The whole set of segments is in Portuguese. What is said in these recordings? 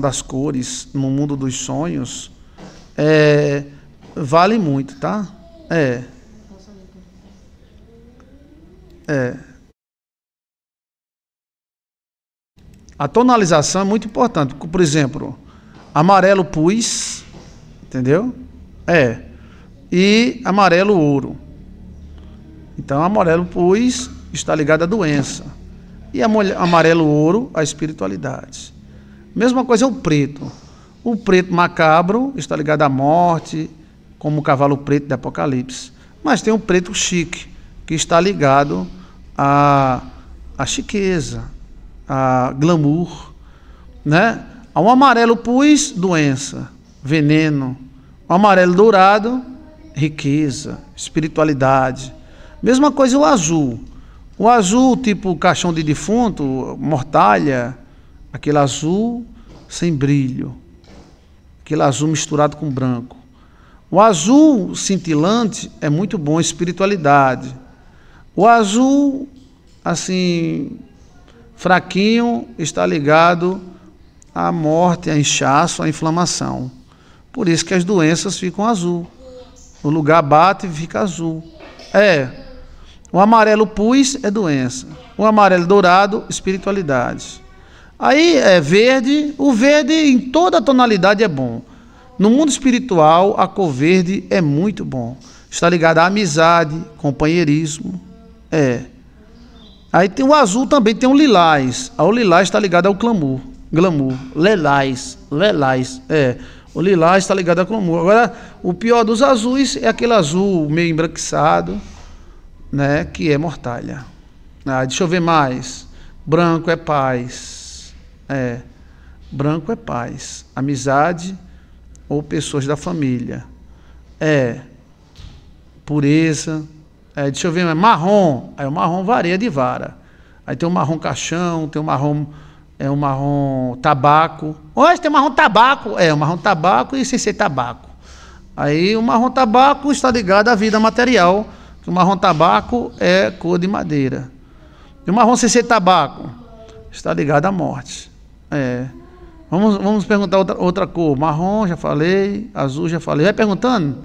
das cores no mundo dos sonhos é, vale muito, tá? É. É. A tonalização é muito importante. Por exemplo, amarelo pus, entendeu? É. E amarelo ouro. Então, amarelo pus está ligado à doença. E amarelo ouro à espiritualidade. Mesma coisa é o preto. O preto macabro está ligado à morte, como o cavalo preto de Apocalipse. Mas tem o preto chique, que está ligado à, à chiqueza, a glamour, né? Um amarelo pus, doença, veneno. Um amarelo dourado, riqueza, espiritualidade. Mesma coisa o azul. O azul, tipo caixão de defunto, mortalha, aquele azul sem brilho, aquele azul misturado com branco. O azul cintilante é muito bom, espiritualidade. O azul, assim, fraquinho, está ligado à morte, a inchaço, à inflamação. Por isso que as doenças ficam azul. O lugar bate e fica azul. É. O amarelo pus é doença. O amarelo dourado, espiritualidade. Aí é verde, o verde em toda a tonalidade é bom. No mundo espiritual, a cor verde é muito bom. Está ligada à amizade, companheirismo. É. Aí tem o azul também, tem o lilás. O lilás está ligado ao clamor, glamour. Lelás, lelás. É. O lilás está ligado ao clamor. Agora, o pior dos azuis é aquele azul meio embranquiçado, né, que é mortalha. Ah, deixa eu ver mais. Branco é paz. É. Branco é paz, amizade ou pessoas da família. É pureza. É, deixa eu ver, é marrom. Aí o marrom varia de vara. Aí tem o marrom caixão, tem o marrom é o marrom tabaco. Hoje tem marrom tabaco. É, o marrom tabaco e sem ser tabaco. Aí o marrom tabaco está ligado à vida material, que o marrom tabaco é cor de madeira. E o marrom sem ser tabaco está ligado à morte. É. Vamos, vamos perguntar outra, outra cor. Marrom, já falei. Azul, já falei. Vai perguntando?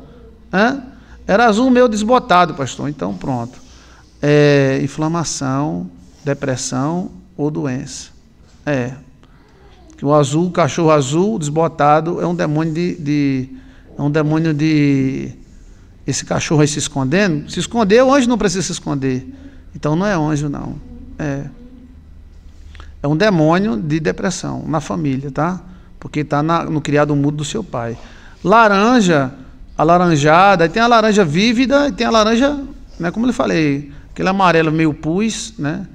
Hã? Era azul meio desbotado, pastor. Então, pronto. É, inflamação, depressão ou doença. É. O azul, o cachorro azul, desbotado, é um demônio de, de. É um demônio de. Esse cachorro aí se escondendo. Se escondeu o anjo não precisa se esconder. Então não é anjo, não. É é um demônio de depressão na família, tá? Porque está no criado mudo do seu pai. Laranja, a laranjada, aí tem a laranja vívida e tem a laranja, né, como eu falei, aquele amarelo meio pus, né?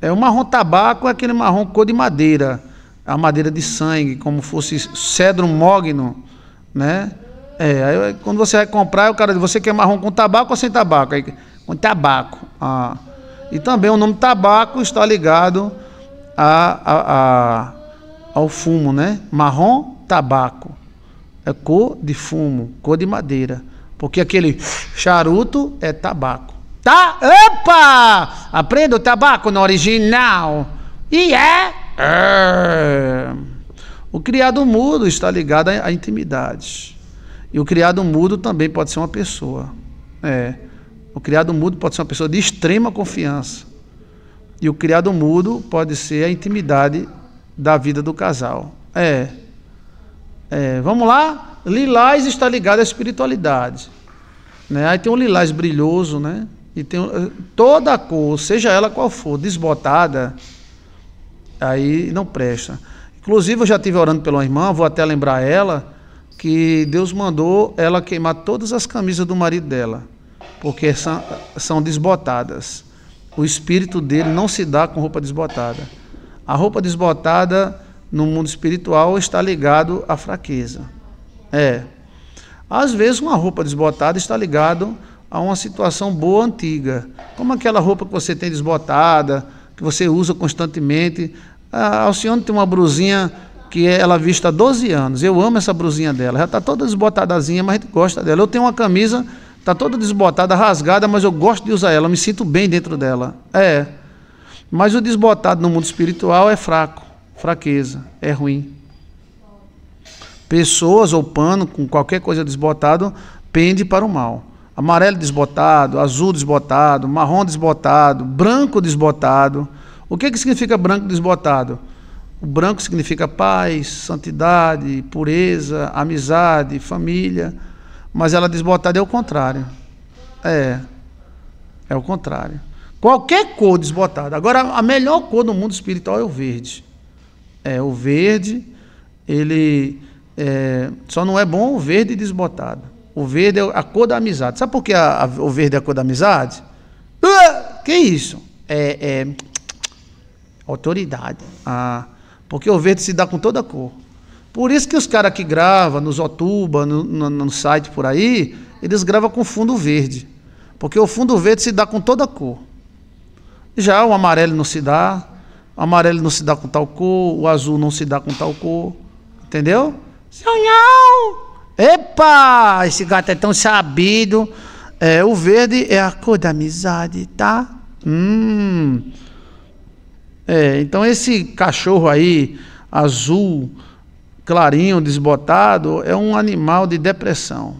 É o marrom tabaco, é aquele marrom cor de madeira, a madeira de sangue, como fosse cedro mogno, né? É, aí quando você vai comprar, o cara diz, você quer marrom com tabaco ou sem tabaco? Aí, com tabaco. Ah. E também o nome tabaco está ligado a, a, a, ao fumo, né? Marrom, tabaco. É cor de fumo, cor de madeira. Porque aquele charuto é tabaco. Tá? Opa! Aprenda o tabaco no original. E é. é. O criado mudo está ligado à intimidade. E o criado mudo também pode ser uma pessoa. É. O criado mudo pode ser uma pessoa de extrema confiança. E o criado mudo pode ser a intimidade da vida do casal. É. é vamos lá? Lilás está ligado à espiritualidade. Né? Aí tem um lilás brilhoso, né? E tem eh, toda a cor, seja ela qual for, desbotada, aí não presta. Inclusive, eu já estive orando pela irmã, vou até lembrar ela, que Deus mandou ela queimar todas as camisas do marido dela, porque são, são desbotadas o espírito dele não se dá com roupa desbotada. A roupa desbotada no mundo espiritual está ligado à fraqueza. É. Às vezes uma roupa desbotada está ligado a uma situação boa antiga, como aquela roupa que você tem desbotada, que você usa constantemente. A Alcione tem uma brusinha que é, ela vista há 12 anos. Eu amo essa brusinha dela. Ela está toda desbotadazinha, mas a gente gosta dela. Eu tenho uma camisa Está toda desbotada, rasgada, mas eu gosto de usar ela, eu me sinto bem dentro dela. É. Mas o desbotado no mundo espiritual é fraco, fraqueza, é ruim. Pessoas ou pano com qualquer coisa desbotado pende para o mal. Amarelo desbotado, azul desbotado, marrom desbotado, branco desbotado. O que, que significa branco desbotado? O branco significa paz, santidade, pureza, amizade, família. Mas ela desbotada é o contrário. É. É o contrário. Qualquer cor desbotada. Agora, a melhor cor do mundo espiritual é o verde. É, o verde, ele. É, só não é bom o verde desbotado. O verde é a cor da amizade. Sabe por que a, a, o verde é a cor da amizade? Uh, que isso? É, é autoridade. Ah, porque o verde se dá com toda a cor. Por isso que os caras que gravam nos Otuba, no, no, no, site por aí, eles gravam com fundo verde. Porque o fundo verde se dá com toda cor. Já o amarelo não se dá, o amarelo não se dá com tal cor, o azul não se dá com tal cor. Entendeu? Sonhão! Epa! Esse gato é tão sabido. É, o verde é a cor da amizade, tá? Hum. É, então esse cachorro aí, azul clarinho, desbotado, é um animal de depressão,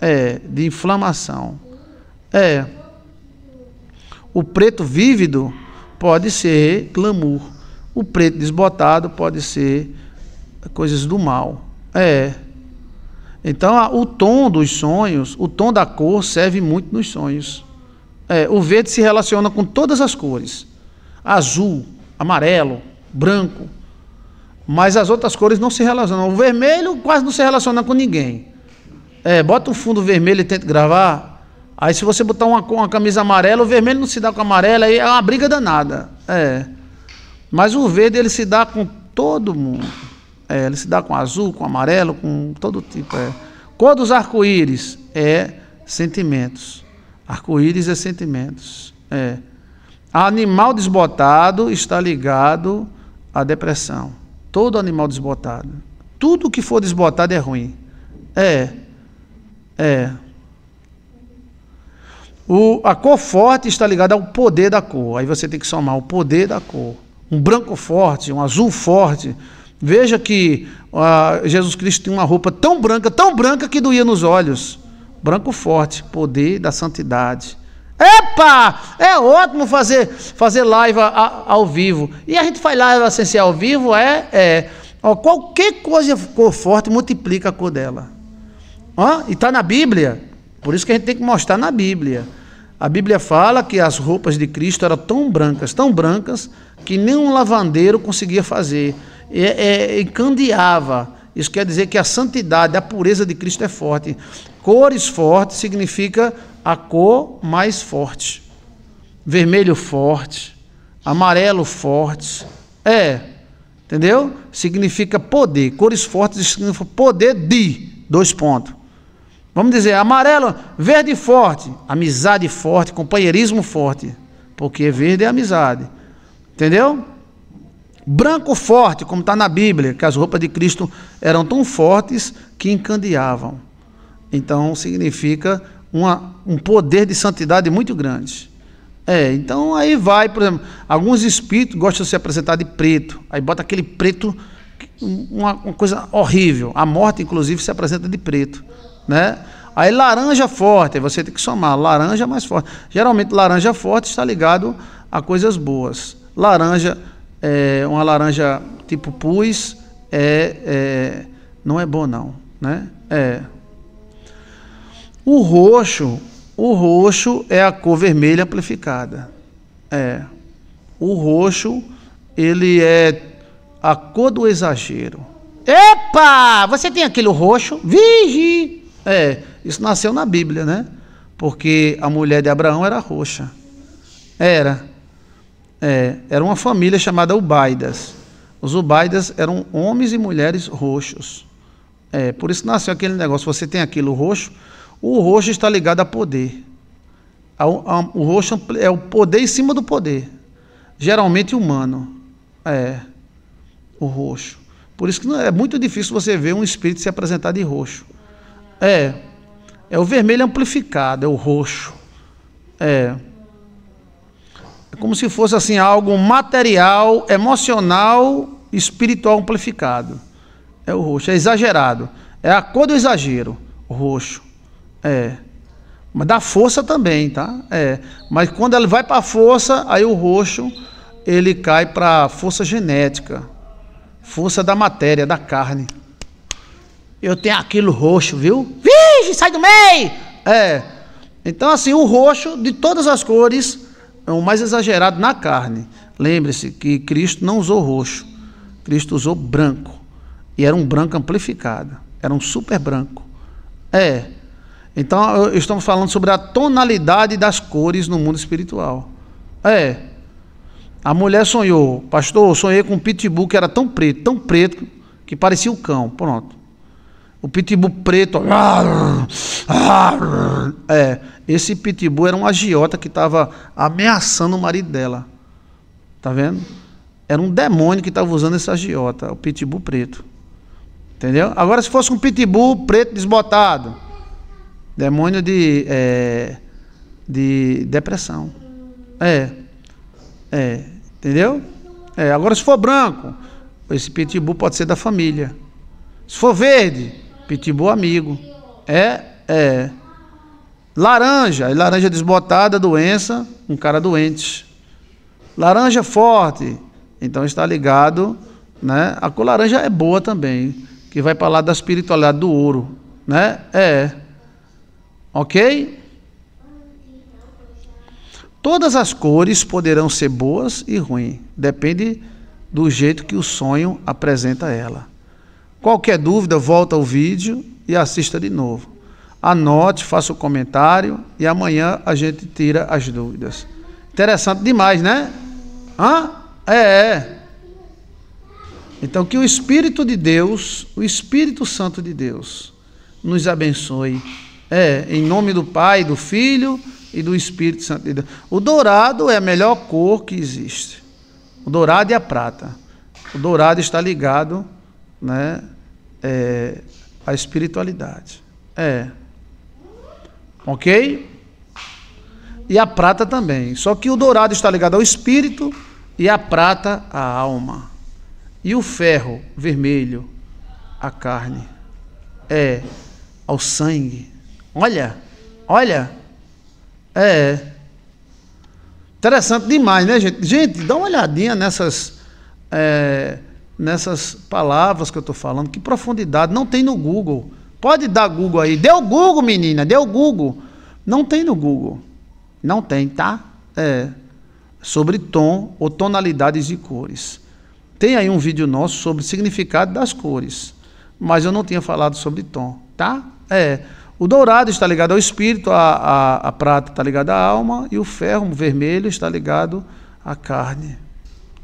é, de inflamação. É. O preto vívido pode ser glamour. O preto desbotado pode ser coisas do mal. É. Então, o tom dos sonhos, o tom da cor serve muito nos sonhos. É, o verde se relaciona com todas as cores: azul, amarelo, branco, mas as outras cores não se relacionam. O vermelho quase não se relaciona com ninguém. É, bota um fundo vermelho e tenta gravar. Aí se você botar uma, uma camisa amarela, o vermelho não se dá com a amarela, aí é uma briga danada. É. Mas o verde ele se dá com todo mundo. É, ele se dá com azul, com amarelo, com todo tipo. É. Cor dos arco-íris é sentimentos. Arco-íris é sentimentos. É. Animal desbotado está ligado à depressão. Todo animal desbotado. Tudo que for desbotado é ruim. É. É. O, a cor forte está ligada ao poder da cor. Aí você tem que somar o poder da cor. Um branco forte, um azul forte. Veja que uh, Jesus Cristo tinha uma roupa tão branca, tão branca que doía nos olhos. Branco forte, poder da santidade. Epa! É ótimo fazer, fazer live a, a, ao vivo. E a gente faz live assim, assim ao vivo, é. é ó, qualquer coisa cor forte multiplica a cor dela. Ó, e está na Bíblia. Por isso que a gente tem que mostrar na Bíblia. A Bíblia fala que as roupas de Cristo eram tão brancas, tão brancas, que nenhum lavandeiro conseguia fazer. É, é, encandeava. Isso quer dizer que a santidade, a pureza de Cristo é forte. Cores fortes significa a cor mais forte. Vermelho forte, amarelo forte. É, entendeu? Significa poder. Cores fortes significa poder de. Dois pontos. Vamos dizer, amarelo, verde forte, amizade forte, companheirismo forte, porque verde é amizade. Entendeu? Branco forte, como está na Bíblia, que as roupas de Cristo eram tão fortes que encandeavam. Então significa uma, um poder de santidade muito grande. É, então aí vai, por exemplo, alguns espíritos gostam de se apresentar de preto, aí bota aquele preto, uma, uma coisa horrível. A morte, inclusive, se apresenta de preto, né? Aí laranja forte, aí você tem que somar laranja mais forte. Geralmente laranja forte está ligado a coisas boas. Laranja, é, uma laranja tipo pus, é, é, não é bom não, né? É, o roxo, o roxo é a cor vermelha amplificada. É. O roxo, ele é a cor do exagero. Epa! Você tem aquele roxo? Vigi! É, isso nasceu na Bíblia, né? Porque a mulher de Abraão era roxa. Era. É, era uma família chamada Ubaidas. Os Ubaidas eram homens e mulheres roxos. É, por isso nasceu aquele negócio. Você tem aquilo roxo? O roxo está ligado a poder. O roxo é o poder em cima do poder. Geralmente humano. É. O roxo. Por isso que é, é muito difícil você ver um espírito se apresentar de roxo. É. É o vermelho amplificado, é o roxo. É. É como se fosse assim algo material, emocional, espiritual amplificado. É o roxo, é exagerado. É a cor do exagero, o roxo. É. Mas dá força também, tá? É. Mas quando ele vai para a força, aí o roxo ele cai para força genética, força da matéria, da carne. Eu tenho aquilo roxo, viu? Vixe, sai do meio! É. Então, assim, o roxo de todas as cores é o mais exagerado na carne. Lembre-se que Cristo não usou roxo, Cristo usou branco. E era um branco amplificado, era um super branco. É. Então, estamos falando sobre a tonalidade das cores no mundo espiritual. É. A mulher sonhou, pastor, sonhei com um pitbull que era tão preto, tão preto, que parecia um cão. Pronto. O pitbull preto. É, esse pitbull era um agiota que estava ameaçando o marido dela. Tá vendo? Era um demônio que estava usando esse agiota, o pitbull preto. Entendeu? Agora, se fosse um pitbull preto desbotado Demônio de, é, de depressão. É. É. Entendeu? É. Agora, se for branco, esse pitbull pode ser da família. Se for verde, pitbull amigo. É. É. Laranja, laranja desbotada, doença, um cara doente. Laranja forte, então está ligado, né? A cor laranja é boa também, que vai para lá da espiritualidade do ouro, né? É. Ok? Todas as cores poderão ser boas e ruins, depende do jeito que o sonho apresenta ela. Qualquer dúvida, volta ao vídeo e assista de novo. Anote, faça o comentário e amanhã a gente tira as dúvidas. Interessante demais, né? Hã? É, é. Então, que o Espírito de Deus, o Espírito Santo de Deus, nos abençoe é, em nome do Pai, do Filho e do Espírito Santo de Deus. O dourado é a melhor cor que existe. O dourado e a prata. O dourado está ligado né, é, à espiritualidade. É. Ok? E a prata também. Só que o dourado está ligado ao espírito e a prata à alma. E o ferro vermelho à carne. É ao sangue. Olha, olha. É. Interessante demais, né, gente? Gente, dá uma olhadinha nessas. É, nessas palavras que eu estou falando, que profundidade não tem no Google. Pode dar Google aí. Deu Google, menina, deu Google. Não tem no Google. Não tem, tá? É. Sobre tom ou tonalidades de cores. Tem aí um vídeo nosso sobre o significado das cores. Mas eu não tinha falado sobre tom, tá? É. O dourado está ligado ao espírito, a, a, a prata está ligada à alma e o ferro o vermelho está ligado à carne.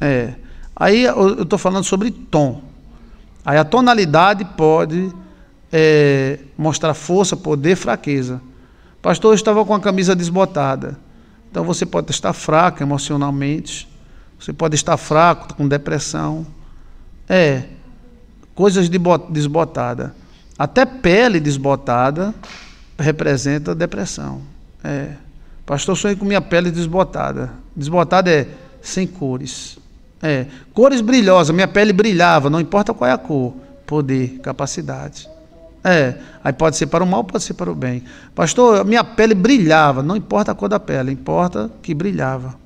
É. Aí eu estou falando sobre tom. Aí a tonalidade pode é, mostrar força, poder, fraqueza. Pastor, eu estava com a camisa desbotada. Então você pode estar fraco emocionalmente, você pode estar fraco com depressão. É, coisas de desbotada. Até pele desbotada representa depressão. É. Pastor, sonhei com minha pele desbotada. Desbotada é sem cores. É. Cores brilhosas, minha pele brilhava, não importa qual é a cor. Poder, capacidade. É, aí pode ser para o mal, pode ser para o bem. Pastor, minha pele brilhava, não importa a cor da pele, importa que brilhava.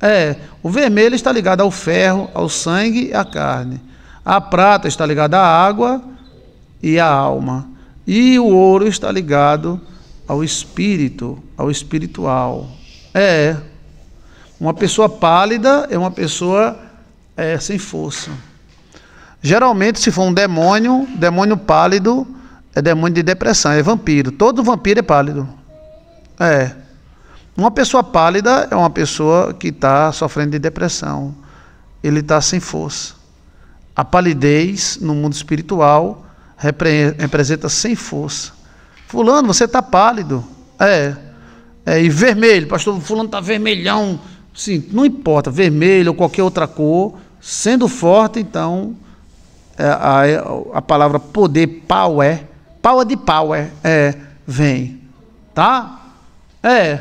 É, o vermelho está ligado ao ferro, ao sangue e à carne. A prata está ligada à água e a alma. E o ouro está ligado ao espírito, ao espiritual. É. Uma pessoa pálida é uma pessoa é, sem força. Geralmente, se for um demônio, demônio pálido é demônio de depressão, é vampiro. Todo vampiro é pálido. É. Uma pessoa pálida é uma pessoa que está sofrendo de depressão. Ele está sem força. A palidez no mundo espiritual representa sem força. Fulano, você está pálido. É. é. E vermelho, pastor, fulano está vermelhão. Sim, não importa, vermelho ou qualquer outra cor, sendo forte, então é, a, a palavra poder, power, é, power é de power, é, vem. Tá? É.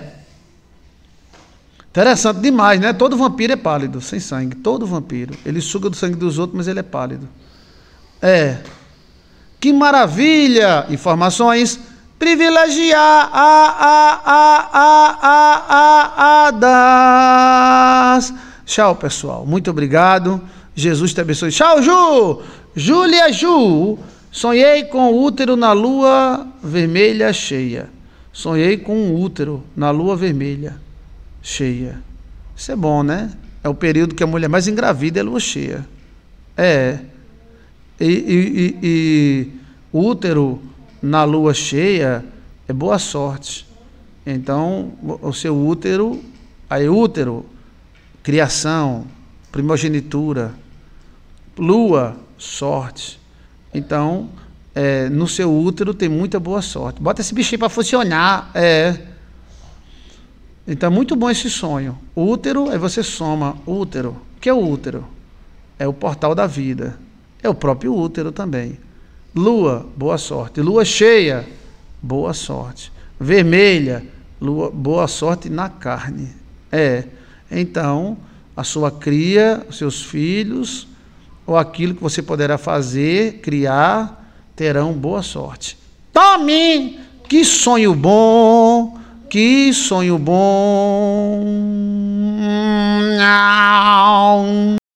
Interessante demais, né? Todo vampiro é pálido, sem sangue. Todo vampiro. Ele suga do sangue dos outros, mas ele é pálido. É. Que maravilha! Informações privilegiadas. Tchau, pessoal. Muito obrigado. Jesus te abençoe. Tchau, Ju! Júlia Ju! Sonhei com o útero na lua vermelha cheia. Sonhei com um útero na lua vermelha cheia. Isso é bom, né? É o período que a mulher mais engravida é lua cheia. É. E, e, e, e útero na lua cheia é boa sorte. Então, o seu útero, aí útero, criação, primogenitura, lua, sorte. Então, é, no seu útero tem muita boa sorte. Bota esse bichinho para funcionar. É. Então é muito bom esse sonho. Útero, aí é você soma útero. O que é o útero? É o portal da vida é o próprio útero também. Lua, boa sorte. Lua cheia, boa sorte. Vermelha, lua, boa sorte na carne. É. Então, a sua cria, os seus filhos, ou aquilo que você poderá fazer, criar, terão boa sorte. Tome! Que sonho bom! Que sonho bom!